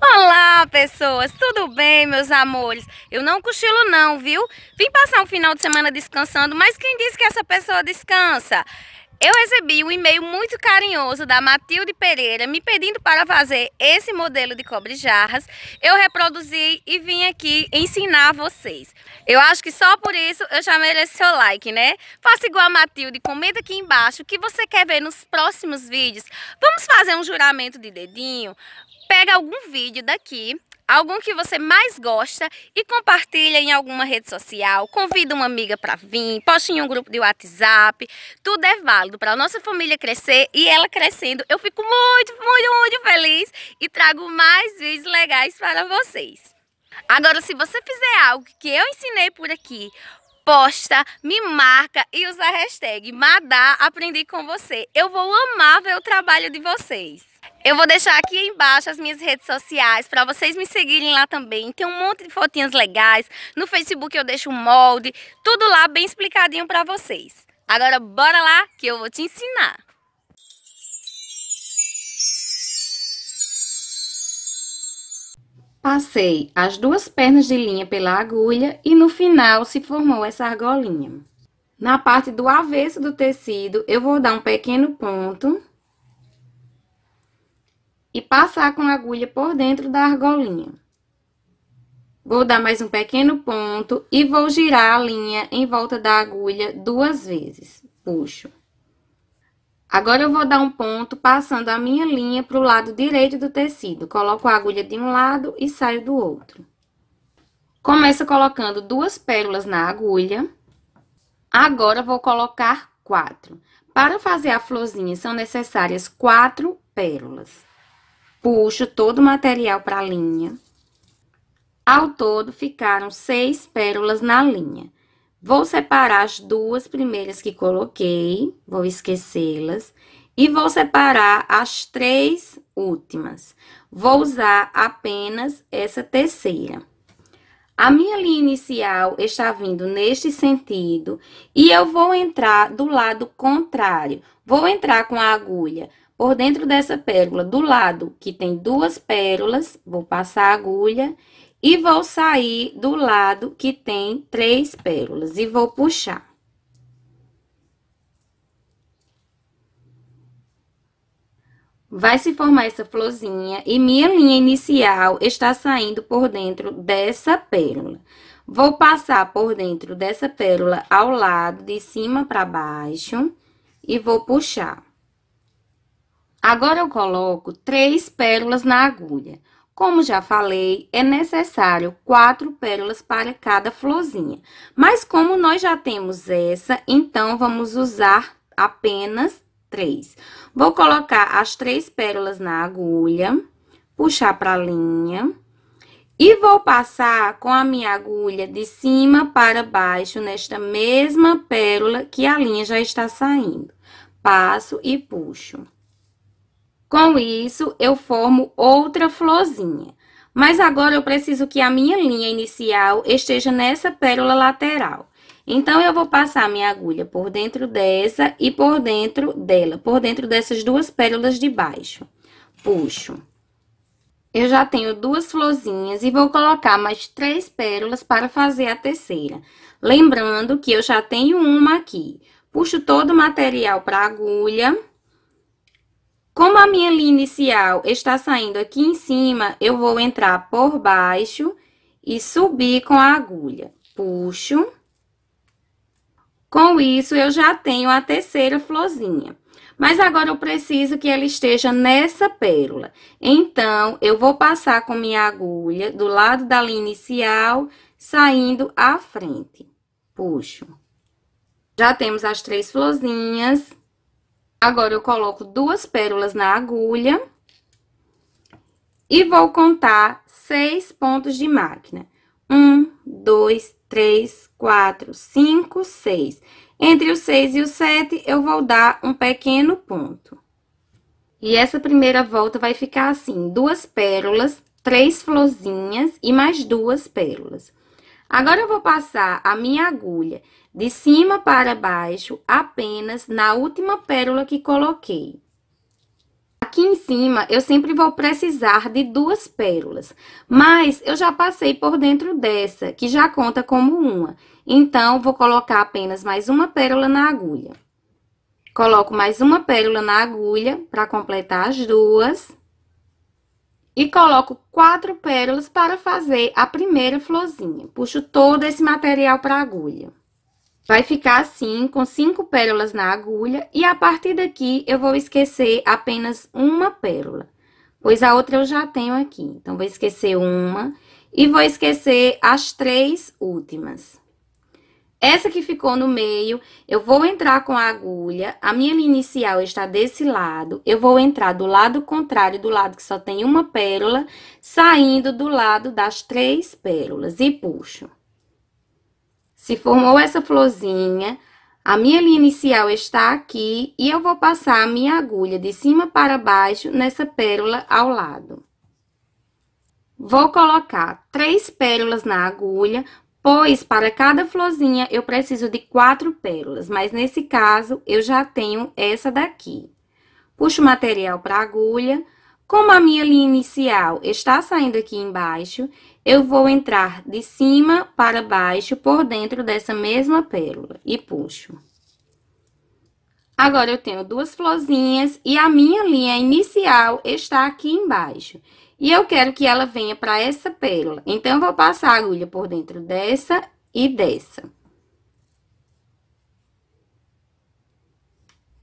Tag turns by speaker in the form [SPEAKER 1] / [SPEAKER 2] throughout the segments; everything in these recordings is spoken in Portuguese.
[SPEAKER 1] Olá, pessoas! Tudo bem, meus amores? Eu não cochilo não, viu? Vim passar um final de semana descansando, mas quem disse que essa pessoa descansa? Eu recebi um e-mail muito carinhoso da Matilde Pereira me pedindo para fazer esse modelo de cobre-jarras. Eu reproduzi e vim aqui ensinar vocês. Eu acho que só por isso eu já mereço seu like, né? Faça igual a Matilde, comenta aqui embaixo o que você quer ver nos próximos vídeos. Vamos fazer um juramento de dedinho? pega algum vídeo daqui algum que você mais gosta e compartilha em alguma rede social, convida uma amiga para vir, poste em um grupo de WhatsApp, tudo é válido para a nossa família crescer e ela crescendo. Eu fico muito, muito, muito feliz e trago mais vídeos legais para vocês. Agora, se você fizer algo que eu ensinei por aqui posta, me marca e usa a hashtag Madá Aprendi com Você. Eu vou amar ver o trabalho de vocês. Eu vou deixar aqui embaixo as minhas redes sociais para vocês me seguirem lá também. Tem um monte de fotinhas legais. No Facebook eu deixo um molde, tudo lá bem explicadinho para vocês. Agora bora lá que eu vou te ensinar. Passei as duas pernas de linha pela agulha e no final se formou essa argolinha. Na parte do avesso do tecido, eu vou dar um pequeno ponto e passar com a agulha por dentro da argolinha. Vou dar mais um pequeno ponto e vou girar a linha em volta da agulha duas vezes. Puxo. Agora eu vou dar um ponto passando a minha linha para o lado direito do tecido. Coloco a agulha de um lado e saio do outro. Começo colocando duas pérolas na agulha. Agora vou colocar quatro. Para fazer a florzinha são necessárias quatro pérolas. Puxo todo o material para a linha. Ao todo ficaram seis pérolas na linha. Vou separar as duas primeiras que coloquei, vou esquecê-las. E vou separar as três últimas. Vou usar apenas essa terceira. A minha linha inicial está vindo neste sentido e eu vou entrar do lado contrário. Vou entrar com a agulha por dentro dessa pérola, do lado que tem duas pérolas, vou passar a agulha e vou sair do lado que tem três pérolas e vou puxar. Vai se formar essa florzinha e minha linha inicial está saindo por dentro dessa pérola. Vou passar por dentro dessa pérola ao lado, de cima para baixo, e vou puxar. Agora, eu coloco três pérolas na agulha. Como já falei, é necessário quatro pérolas para cada florzinha. Mas como nós já temos essa, então vamos usar apenas três. Vou colocar as três pérolas na agulha, puxar para a linha. E vou passar com a minha agulha de cima para baixo nesta mesma pérola que a linha já está saindo. Passo e puxo. Com isso, eu formo outra florzinha. Mas agora eu preciso que a minha linha inicial esteja nessa pérola lateral. Então, eu vou passar minha agulha por dentro dessa e por dentro dela, por dentro dessas duas pérolas de baixo. Puxo. Eu já tenho duas florzinhas e vou colocar mais três pérolas para fazer a terceira. Lembrando que eu já tenho uma aqui. Puxo todo o material para a agulha. Como a minha linha inicial está saindo aqui em cima, eu vou entrar por baixo e subir com a agulha. Puxo. Com isso, eu já tenho a terceira florzinha. Mas agora eu preciso que ela esteja nessa pérola. Então, eu vou passar com minha agulha do lado da linha inicial, saindo à frente. Puxo. Já temos as três florzinhas. Agora, eu coloco duas pérolas na agulha e vou contar seis pontos de máquina. Um, dois, três, quatro, cinco, seis. Entre o seis e o sete, eu vou dar um pequeno ponto. E essa primeira volta vai ficar assim, duas pérolas, três florzinhas e mais duas pérolas. Agora, eu vou passar a minha agulha de cima para baixo apenas na última pérola que coloquei. Aqui em cima, eu sempre vou precisar de duas pérolas, mas eu já passei por dentro dessa, que já conta como uma. Então, vou colocar apenas mais uma pérola na agulha. Coloco mais uma pérola na agulha para completar as duas. E coloco quatro pérolas para fazer a primeira florzinha. Puxo todo esse material para a agulha. Vai ficar assim, com cinco pérolas na agulha, e a partir daqui eu vou esquecer apenas uma pérola, pois a outra eu já tenho aqui. Então, vou esquecer uma e vou esquecer as três últimas. Essa que ficou no meio, eu vou entrar com a agulha, a minha linha inicial está desse lado, eu vou entrar do lado contrário, do lado que só tem uma pérola, saindo do lado das três pérolas e puxo. Se formou essa florzinha, a minha linha inicial está aqui e eu vou passar a minha agulha de cima para baixo nessa pérola ao lado. Vou colocar três pérolas na agulha, pois para cada florzinha eu preciso de quatro pérolas, mas nesse caso eu já tenho essa daqui. Puxo o material para a agulha, como a minha linha inicial está saindo aqui embaixo, eu vou entrar de cima para baixo por dentro dessa mesma pérola e puxo. Agora, eu tenho duas florzinhas e a minha linha inicial está aqui embaixo. E eu quero que ela venha para essa pérola. Então, eu vou passar a agulha por dentro dessa e dessa.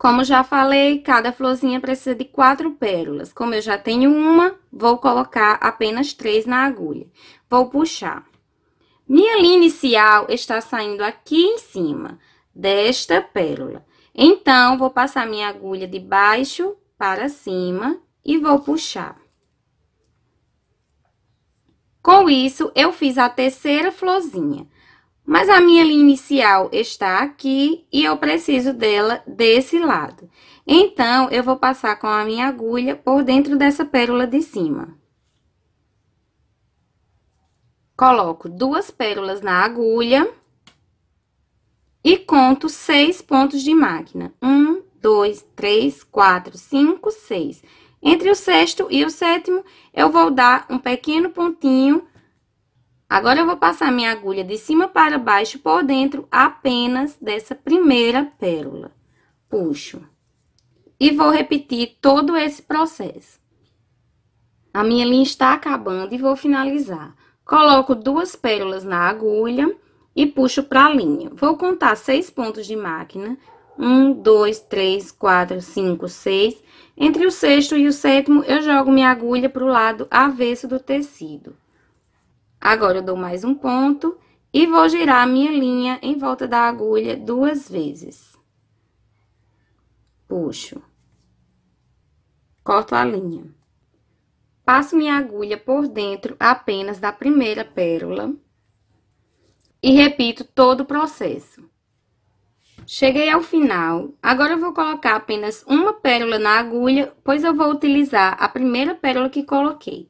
[SPEAKER 1] Como já falei, cada florzinha precisa de quatro pérolas. Como eu já tenho uma, vou colocar apenas três na agulha. Vou puxar. Minha linha inicial está saindo aqui em cima desta pérola. Então, vou passar minha agulha de baixo para cima e vou puxar. Com isso, eu fiz a terceira florzinha. Mas a minha linha inicial está aqui e eu preciso dela desse lado. Então, eu vou passar com a minha agulha por dentro dessa pérola de cima. Coloco duas pérolas na agulha e conto seis pontos de máquina. Um, dois, três, quatro, cinco, seis. Entre o sexto e o sétimo, eu vou dar um pequeno pontinho Agora, eu vou passar minha agulha de cima para baixo por dentro apenas dessa primeira pérola. Puxo. E vou repetir todo esse processo. A minha linha está acabando e vou finalizar. Coloco duas pérolas na agulha e puxo para a linha. Vou contar seis pontos de máquina. Um, dois, três, quatro, cinco, seis. Entre o sexto e o sétimo, eu jogo minha agulha para o lado avesso do tecido. Agora, eu dou mais um ponto e vou girar a minha linha em volta da agulha duas vezes. Puxo. Corto a linha. Passo minha agulha por dentro apenas da primeira pérola. E repito todo o processo. Cheguei ao final, agora eu vou colocar apenas uma pérola na agulha, pois eu vou utilizar a primeira pérola que coloquei.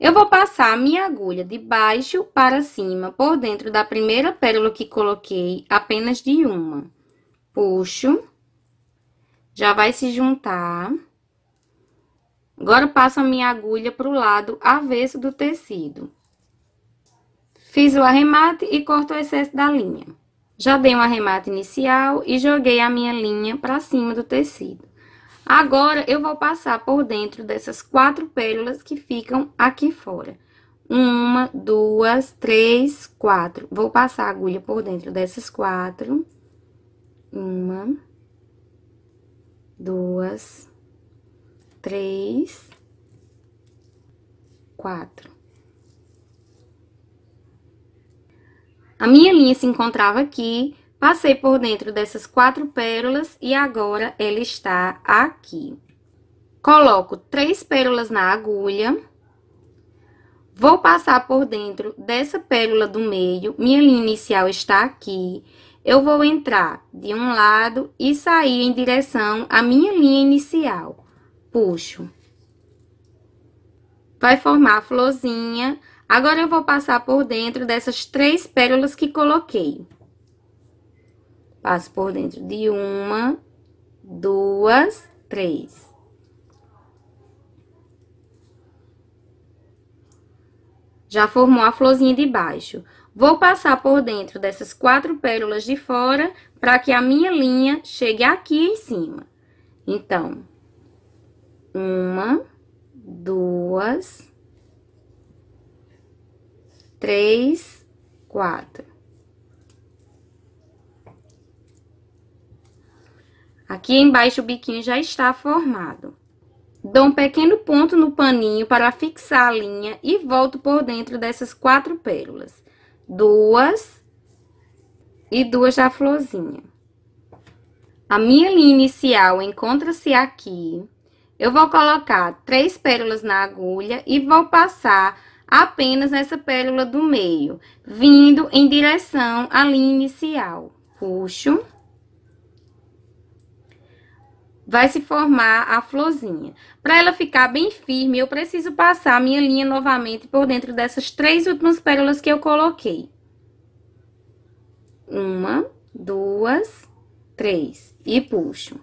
[SPEAKER 1] Eu vou passar a minha agulha de baixo para cima por dentro da primeira pérola que coloquei, apenas de uma. Puxo. Já vai se juntar. Agora, passo a minha agulha para o lado avesso do tecido. Fiz o arremate e corto o excesso da linha. Já dei um arremate inicial e joguei a minha linha para cima do tecido. Agora, eu vou passar por dentro dessas quatro pérolas que ficam aqui fora. Uma, duas, três, quatro. Vou passar a agulha por dentro dessas quatro. Uma, duas, três, quatro. A minha linha se encontrava aqui, Passei por dentro dessas quatro pérolas e agora ela está aqui. Coloco três pérolas na agulha. Vou passar por dentro dessa pérola do meio, minha linha inicial está aqui. Eu vou entrar de um lado e sair em direção à minha linha inicial. Puxo. Vai formar a florzinha. Agora eu vou passar por dentro dessas três pérolas que coloquei. Passo por dentro de uma, duas, três. Já formou a florzinha de baixo. Vou passar por dentro dessas quatro pérolas de fora para que a minha linha chegue aqui em cima. Então, uma, duas, três, quatro. Aqui embaixo o biquinho já está formado. Dou um pequeno ponto no paninho para fixar a linha e volto por dentro dessas quatro pérolas. Duas e duas da florzinha. A minha linha inicial encontra-se aqui. Eu vou colocar três pérolas na agulha e vou passar apenas nessa pérola do meio, vindo em direção à linha inicial. Puxo vai se formar a florzinha. Para ela ficar bem firme, eu preciso passar a minha linha novamente por dentro dessas três últimas pérolas que eu coloquei. Uma, duas, três. E puxo.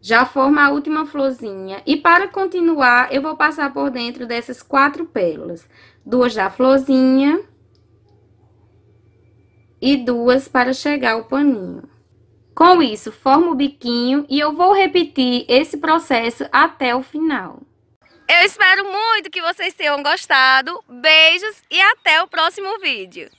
[SPEAKER 1] Já forma a última florzinha. E para continuar, eu vou passar por dentro dessas quatro pérolas. Duas da florzinha. E duas para chegar ao paninho. Com isso, formo o biquinho e eu vou repetir esse processo até o final. Eu espero muito que vocês tenham gostado. Beijos e até o próximo vídeo.